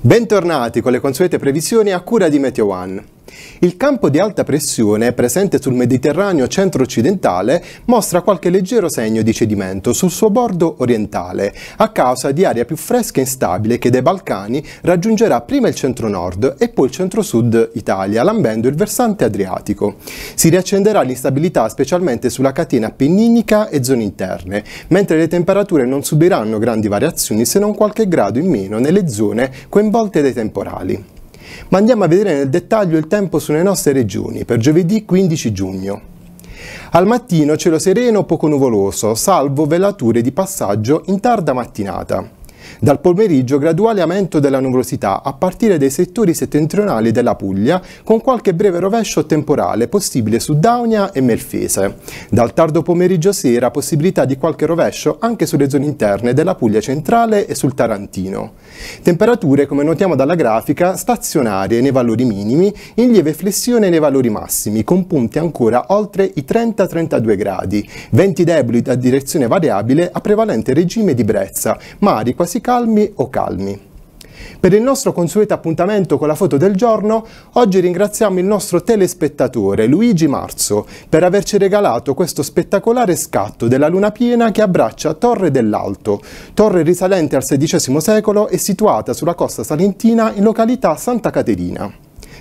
Bentornati con le consuete previsioni a cura di Meteo One. Il campo di alta pressione presente sul Mediterraneo centro-occidentale mostra qualche leggero segno di cedimento sul suo bordo orientale, a causa di aria più fresca e instabile che dai Balcani raggiungerà prima il centro-nord e poi il centro-sud Italia, lambendo il versante adriatico. Si riaccenderà l'instabilità specialmente sulla catena appenninica e zone interne, mentre le temperature non subiranno grandi variazioni se non qualche grado in meno nelle zone coinvolte dai temporali. Ma andiamo a vedere nel dettaglio il tempo sulle nostre regioni per giovedì 15 giugno. Al mattino cielo sereno poco nuvoloso, salvo velature di passaggio in tarda mattinata. Dal pomeriggio graduale aumento della nuvolosità a partire dai settori settentrionali della Puglia con qualche breve rovescio temporale possibile su Daunia e Melfese. Dal tardo pomeriggio sera possibilità di qualche rovescio anche sulle zone interne della Puglia centrale e sul Tarantino. Temperature come notiamo dalla grafica stazionarie nei valori minimi in lieve flessione nei valori massimi con punti ancora oltre i 30-32 gradi, venti deboli da direzione variabile a prevalente regime di brezza, mari quasi si calmi o calmi. Per il nostro consueto appuntamento con la foto del giorno, oggi ringraziamo il nostro telespettatore Luigi Marzo per averci regalato questo spettacolare scatto della luna piena che abbraccia Torre dell'Alto, torre risalente al XVI secolo e situata sulla costa salentina in località Santa Caterina.